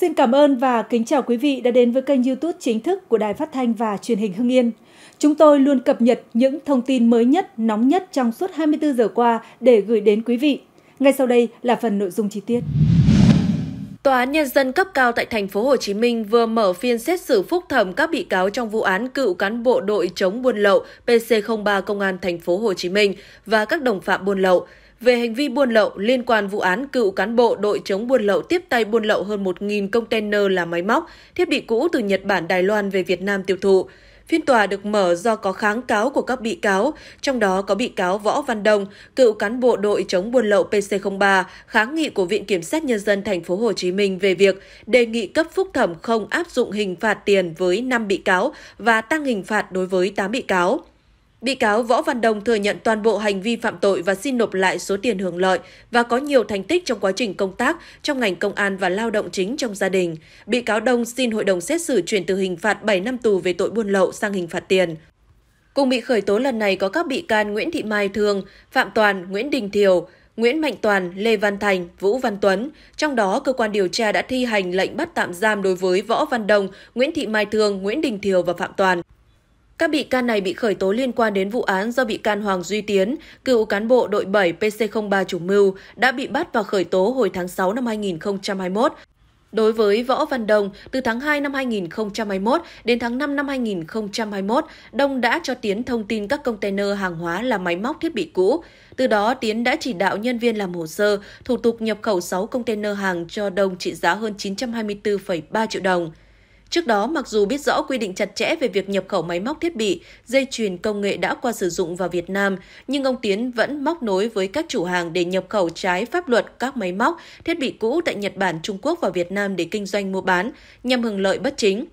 Xin cảm ơn và kính chào quý vị đã đến với kênh YouTube chính thức của Đài Phát thanh và Truyền hình Hưng Yên. Chúng tôi luôn cập nhật những thông tin mới nhất, nóng nhất trong suốt 24 giờ qua để gửi đến quý vị. Ngay sau đây là phần nội dung chi tiết. Tòa án nhân dân cấp cao tại thành phố Hồ Chí Minh vừa mở phiên xét xử phúc thẩm các bị cáo trong vụ án cựu cán bộ đội chống buôn lậu PC03 Công an thành phố Hồ Chí Minh và các đồng phạm buôn lậu về hành vi buôn lậu liên quan vụ án cựu cán bộ đội chống buôn lậu tiếp tay buôn lậu hơn 1.000 container là máy móc, thiết bị cũ từ Nhật Bản Đài Loan về Việt Nam tiêu thụ. Phiên tòa được mở do có kháng cáo của các bị cáo, trong đó có bị cáo Võ Văn Đông, cựu cán bộ đội chống buôn lậu PC03, kháng nghị của Viện Kiểm sát Nhân dân thành phố Hồ Chí Minh về việc đề nghị cấp phúc thẩm không áp dụng hình phạt tiền với 5 bị cáo và tăng hình phạt đối với 8 bị cáo. Bị cáo Võ Văn Đồng thừa nhận toàn bộ hành vi phạm tội và xin nộp lại số tiền hưởng lợi và có nhiều thành tích trong quá trình công tác trong ngành công an và lao động chính trong gia đình. Bị cáo Đông xin hội đồng xét xử chuyển từ hình phạt 7 năm tù về tội buôn lậu sang hình phạt tiền. Cùng bị khởi tố lần này có các bị can Nguyễn Thị Mai Thương, Phạm Toàn, Nguyễn Đình Thiều, Nguyễn Mạnh Toàn, Lê Văn Thành, Vũ Văn Tuấn. Trong đó, cơ quan điều tra đã thi hành lệnh bắt tạm giam đối với Võ Văn Đồng, Nguyễn Thị Mai Thương, Nguyễn Đình Thiều và Phạm Toàn. Các bị can này bị khởi tố liên quan đến vụ án do bị can Hoàng Duy Tiến, cựu cán bộ đội 7 PC03 chủ mưu, đã bị bắt và khởi tố hồi tháng 6 năm 2021. Đối với Võ Văn Đông, từ tháng 2 năm 2021 đến tháng 5 năm 2021, Đông đã cho Tiến thông tin các container hàng hóa là máy móc thiết bị cũ. Từ đó, Tiến đã chỉ đạo nhân viên làm hồ sơ, thủ tục nhập khẩu 6 container hàng cho Đông trị giá hơn 924,3 triệu đồng. Trước đó, mặc dù biết rõ quy định chặt chẽ về việc nhập khẩu máy móc thiết bị, dây chuyền công nghệ đã qua sử dụng vào Việt Nam, nhưng ông Tiến vẫn móc nối với các chủ hàng để nhập khẩu trái pháp luật các máy móc, thiết bị cũ tại Nhật Bản, Trung Quốc và Việt Nam để kinh doanh mua bán, nhằm hưởng lợi bất chính.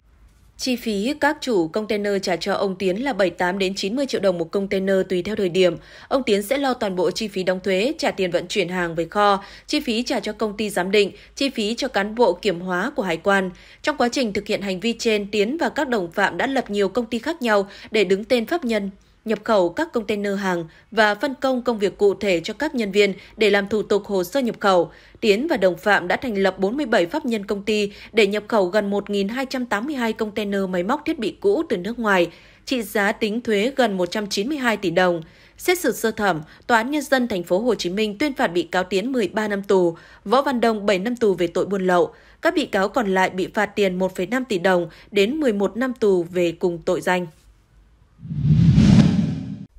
Chi phí các chủ container trả cho ông Tiến là 78 đến 90 triệu đồng một container tùy theo thời điểm. Ông Tiến sẽ lo toàn bộ chi phí đóng thuế, trả tiền vận chuyển hàng về kho, chi phí trả cho công ty giám định, chi phí cho cán bộ kiểm hóa của hải quan. Trong quá trình thực hiện hành vi trên, Tiến và các đồng phạm đã lập nhiều công ty khác nhau để đứng tên pháp nhân nhập khẩu các container hàng và phân công công việc cụ thể cho các nhân viên để làm thủ tục hồ sơ nhập khẩu. Tiến và đồng phạm đã thành lập 47 pháp nhân công ty để nhập khẩu gần 1.282 container máy móc thiết bị cũ từ nước ngoài, trị giá tính thuế gần 192 tỷ đồng. Xét xử sơ thẩm, Tòa án Nhân dân thành phố Hồ Chí Minh tuyên phạt bị cáo Tiến 13 năm tù, Võ Văn Đông 7 năm tù về tội buôn lậu. Các bị cáo còn lại bị phạt tiền 1,5 tỷ đồng đến 11 năm tù về cùng tội danh.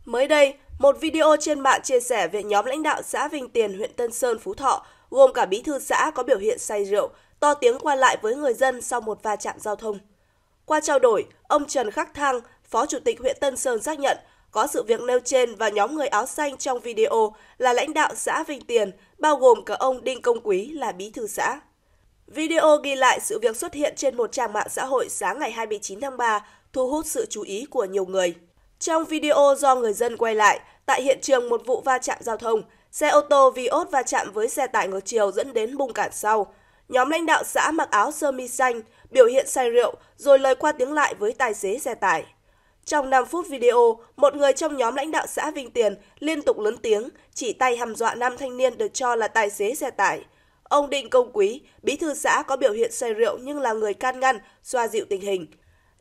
Mới đây, một video trên mạng chia sẻ về nhóm lãnh đạo xã Vinh Tiền, huyện Tân Sơn, Phú Thọ, gồm cả bí thư xã có biểu hiện say rượu, to tiếng qua lại với người dân sau một va chạm giao thông. Qua trao đổi, ông Trần Khắc Thăng, Phó Chủ tịch huyện Tân Sơn xác nhận có sự việc nêu trên và nhóm người áo xanh trong video là lãnh đạo xã Vinh Tiền, bao gồm cả ông Đinh Công Quý là bí thư xã. Video ghi lại sự việc xuất hiện trên một trang mạng xã hội sáng ngày 29 tháng 3, thu hút sự chú ý của nhiều người. Trong video do người dân quay lại, tại hiện trường một vụ va chạm giao thông, xe ô tô vi Vios va chạm với xe tải ngược chiều dẫn đến bung cản sau. Nhóm lãnh đạo xã mặc áo sơ mi xanh, biểu hiện say rượu rồi lời qua tiếng lại với tài xế xe tải. Trong 5 phút video, một người trong nhóm lãnh đạo xã Vinh Tiền liên tục lớn tiếng, chỉ tay hăm dọa nam thanh niên được cho là tài xế xe tải. Ông định Công Quý, bí thư xã có biểu hiện say rượu nhưng là người can ngăn, xoa dịu tình hình.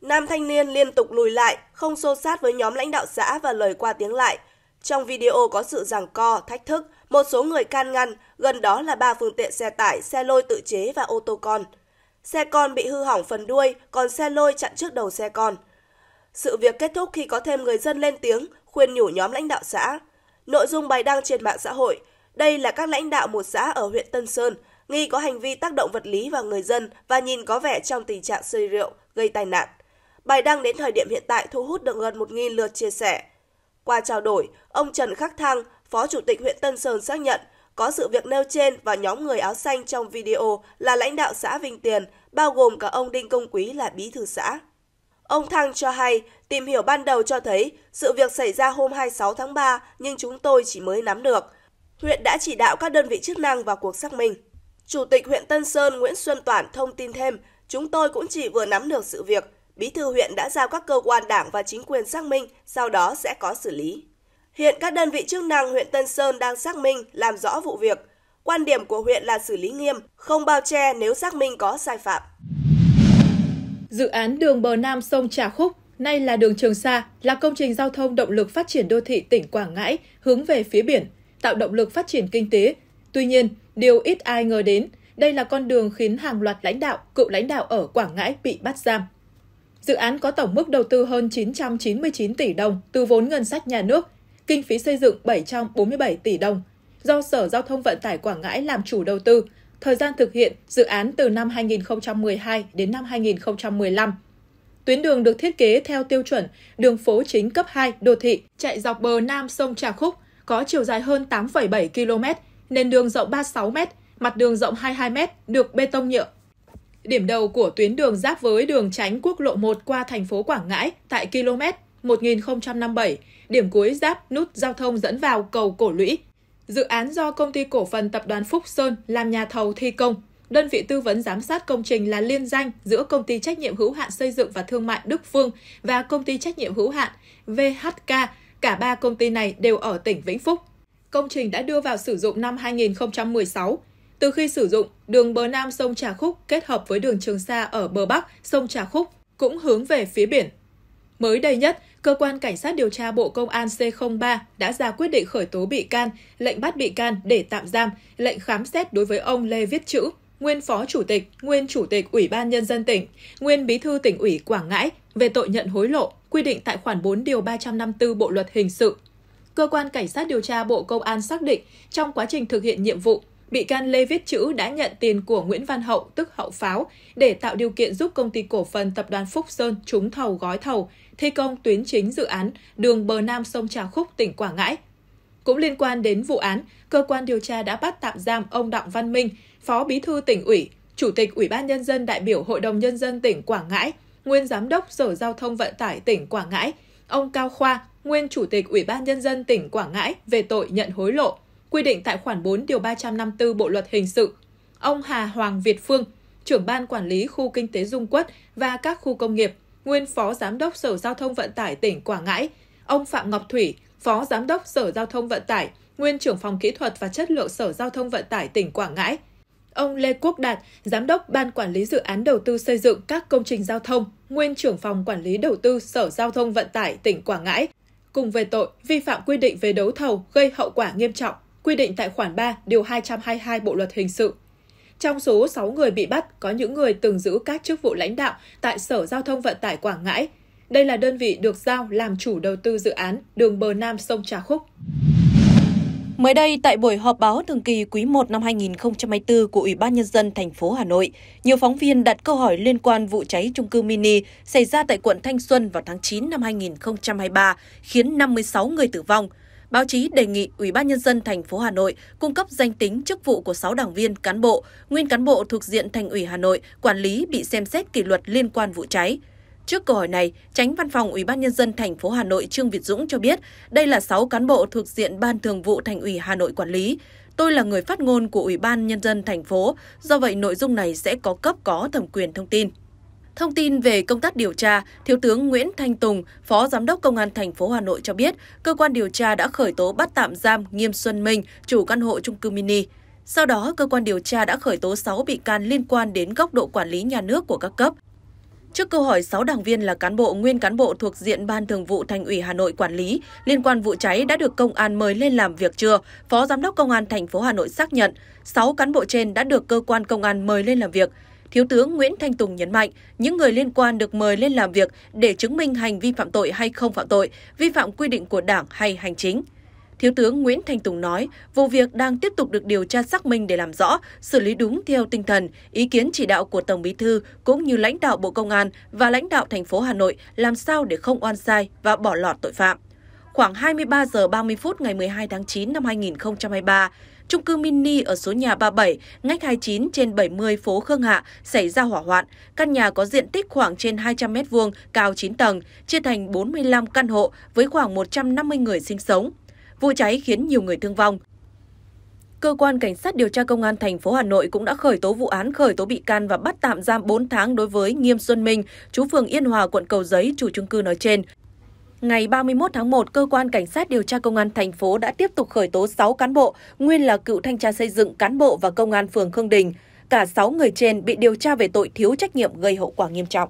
Nam thanh niên liên tục lùi lại, không xô sát với nhóm lãnh đạo xã và lời qua tiếng lại. Trong video có sự giằng co, thách thức, một số người can ngăn, gần đó là ba phương tiện xe tải, xe lôi tự chế và ô tô con. Xe con bị hư hỏng phần đuôi, còn xe lôi chặn trước đầu xe con. Sự việc kết thúc khi có thêm người dân lên tiếng, khuyên nhủ nhóm lãnh đạo xã. Nội dung bài đăng trên mạng xã hội, đây là các lãnh đạo một xã ở huyện Tân Sơn, nghi có hành vi tác động vật lý vào người dân và nhìn có vẻ trong tình trạng say rượu, gây tai nạn. Bài đăng đến thời điểm hiện tại thu hút được gần 1.000 lượt chia sẻ. Qua trao đổi, ông Trần Khắc Thăng, Phó Chủ tịch huyện Tân Sơn xác nhận có sự việc nêu trên và nhóm người áo xanh trong video là lãnh đạo xã Vinh Tiền, bao gồm cả ông Đinh Công Quý là bí thư xã. Ông Thăng cho hay, tìm hiểu ban đầu cho thấy sự việc xảy ra hôm 26 tháng 3 nhưng chúng tôi chỉ mới nắm được. Huyện đã chỉ đạo các đơn vị chức năng vào cuộc xác minh. Chủ tịch huyện Tân Sơn Nguyễn Xuân Toản thông tin thêm, chúng tôi cũng chỉ vừa nắm được sự việc, Bí thư huyện đã giao các cơ quan đảng và chính quyền xác minh, sau đó sẽ có xử lý. Hiện các đơn vị chức năng huyện Tân Sơn đang xác minh, làm rõ vụ việc. Quan điểm của huyện là xử lý nghiêm, không bao che nếu xác minh có sai phạm. Dự án đường bờ Nam sông Trà Khúc, nay là đường Trường Sa, là công trình giao thông động lực phát triển đô thị tỉnh Quảng Ngãi hướng về phía biển, tạo động lực phát triển kinh tế. Tuy nhiên, điều ít ai ngờ đến, đây là con đường khiến hàng loạt lãnh đạo, cựu lãnh đạo ở Quảng Ngãi bị bắt giam. Dự án có tổng mức đầu tư hơn 999 tỷ đồng từ vốn ngân sách nhà nước, kinh phí xây dựng 747 tỷ đồng, do Sở Giao thông Vận tải Quảng Ngãi làm chủ đầu tư, thời gian thực hiện dự án từ năm 2012 đến năm 2015. Tuyến đường được thiết kế theo tiêu chuẩn đường phố chính cấp 2 đô thị chạy dọc bờ nam sông Trà Khúc, có chiều dài hơn 8,7 km, nền đường rộng 36 m, mặt đường rộng 22 m, được bê tông nhựa Điểm đầu của tuyến đường giáp với đường tránh quốc lộ 1 qua thành phố Quảng Ngãi tại km 1057, điểm cuối giáp nút giao thông dẫn vào cầu Cổ Lũy. Dự án do công ty cổ phần tập đoàn Phúc Sơn làm nhà thầu thi công. Đơn vị tư vấn giám sát công trình là liên danh giữa công ty trách nhiệm hữu hạn xây dựng và thương mại Đức Phương và công ty trách nhiệm hữu hạn VHK. Cả ba công ty này đều ở tỉnh Vĩnh Phúc. Công trình đã đưa vào sử dụng năm 2016, từ khi sử dụng, đường bờ nam sông Trà Khúc kết hợp với đường Trường Sa ở bờ bắc sông Trà Khúc cũng hướng về phía biển. Mới đây nhất, Cơ quan Cảnh sát điều tra Bộ Công an C03 đã ra quyết định khởi tố bị can, lệnh bắt bị can để tạm giam, lệnh khám xét đối với ông Lê Viết Chữ, nguyên Phó Chủ tịch, nguyên Chủ tịch Ủy ban Nhân dân tỉnh, nguyên Bí thư tỉnh ủy Quảng Ngãi về tội nhận hối lộ, quy định tại khoản 4 điều 354 Bộ Luật Hình sự. Cơ quan Cảnh sát điều tra Bộ Công an xác định trong quá trình thực hiện nhiệm vụ, bị can Lê Viết Chữ đã nhận tiền của Nguyễn Văn Hậu, tức Hậu Pháo, để tạo điều kiện giúp công ty cổ phần tập đoàn Phúc Sơn trúng thầu gói thầu, thi công tuyến chính dự án đường bờ nam sông Trà Khúc, tỉnh Quảng Ngãi. Cũng liên quan đến vụ án, cơ quan điều tra đã bắt tạm giam ông Đặng Văn Minh, Phó Bí thư tỉnh ủy, Chủ tịch Ủy ban Nhân dân đại biểu Hội đồng Nhân dân tỉnh Quảng Ngãi, Nguyên Giám đốc Sở Giao thông Vận tải tỉnh Quảng Ngãi, ông Cao Khoa, Nguyên Chủ tịch Ủy ban Nhân dân tỉnh Quảng Ngãi về tội nhận hối lộ – quy định tại khoản 4 điều 354 Bộ luật hình sự. Ông Hà Hoàng Việt Phương, trưởng ban quản lý khu kinh tế Dung Quất và các khu công nghiệp, nguyên phó giám đốc Sở Giao thông Vận tải tỉnh Quảng Ngãi, ông Phạm Ngọc Thủy, phó giám đốc Sở Giao thông Vận tải, nguyên trưởng phòng kỹ thuật và chất lượng Sở Giao thông Vận tải tỉnh Quảng Ngãi, ông Lê Quốc Đạt, giám đốc ban quản lý dự án đầu tư xây dựng các công trình giao thông, nguyên trưởng phòng quản lý đầu tư Sở Giao thông Vận tải tỉnh Quảng Ngãi, cùng về tội vi phạm quy định về đấu thầu gây hậu quả nghiêm trọng quy định tại khoản 3, điều 222 Bộ luật hình sự. Trong số 6 người bị bắt, có những người từng giữ các chức vụ lãnh đạo tại Sở Giao thông Vận tải Quảng Ngãi. Đây là đơn vị được giao làm chủ đầu tư dự án đường bờ Nam sông Trà Khúc. Mới đây, tại buổi họp báo thường kỳ quý 1 năm 2024 của Ủy ban Nhân dân thành phố Hà Nội, nhiều phóng viên đặt câu hỏi liên quan vụ cháy trung cư mini xảy ra tại quận Thanh Xuân vào tháng 9 năm 2023, khiến 56 người tử vong, báo chí đề nghị Ủy ban nhân dân thành phố Hà Nội cung cấp danh tính chức vụ của 6 đảng viên cán bộ, nguyên cán bộ thuộc diện Thành ủy Hà Nội quản lý bị xem xét kỷ luật liên quan vụ cháy. Trước câu hỏi này, Tránh Văn phòng Ủy ban nhân dân thành phố Hà Nội Trương Việt Dũng cho biết, đây là 6 cán bộ thuộc diện Ban Thường vụ Thành ủy Hà Nội quản lý. Tôi là người phát ngôn của Ủy ban nhân dân thành phố, do vậy nội dung này sẽ có cấp có thẩm quyền thông tin. Thông tin về công tác điều tra, Thiếu tướng Nguyễn Thanh Tùng, Phó Giám đốc Công an thành phố Hà Nội cho biết, cơ quan điều tra đã khởi tố bắt tạm giam Nghiêm Xuân Minh, chủ căn hộ chung cư mini. Sau đó, cơ quan điều tra đã khởi tố 6 bị can liên quan đến góc độ quản lý nhà nước của các cấp. Trước câu hỏi 6 đảng viên là cán bộ, nguyên cán bộ thuộc diện Ban Thường vụ Thành ủy Hà Nội quản lý liên quan vụ cháy đã được công an mời lên làm việc chưa, Phó Giám đốc Công an thành phố Hà Nội xác nhận 6 cán bộ trên đã được cơ quan công an mời lên làm việc. Thiếu tướng Nguyễn Thanh Tùng nhấn mạnh, những người liên quan được mời lên làm việc để chứng minh hành vi phạm tội hay không phạm tội, vi phạm quy định của Đảng hay hành chính. Thiếu tướng Nguyễn Thanh Tùng nói, vụ việc đang tiếp tục được điều tra xác minh để làm rõ, xử lý đúng theo tinh thần, ý kiến chỉ đạo của Tổng Bí thư cũng như lãnh đạo Bộ Công an và lãnh đạo thành phố Hà Nội làm sao để không oan sai và bỏ lọt tội phạm. Khoảng 23 giờ 30 phút ngày 12 tháng 9 năm 2023, trung cư mini ở số nhà 37, ngách 29 trên 70 phố Khương Hạ xảy ra hỏa hoạn. Căn nhà có diện tích khoảng trên 200 m2, cao 9 tầng, chia thành 45 căn hộ với khoảng 150 người sinh sống. Vụ cháy khiến nhiều người thương vong. Cơ quan Cảnh sát điều tra Công an thành phố Hà Nội cũng đã khởi tố vụ án khởi tố bị can và bắt tạm giam 4 tháng đối với Nghiêm Xuân Minh, chú phường Yên Hòa, quận Cầu Giấy, chủ chung cư nói trên. Ngày 31 tháng 1, cơ quan cảnh sát điều tra công an thành phố đã tiếp tục khởi tố 6 cán bộ, nguyên là cựu thanh tra xây dựng cán bộ và công an phường Khương Đình. Cả 6 người trên bị điều tra về tội thiếu trách nhiệm gây hậu quả nghiêm trọng.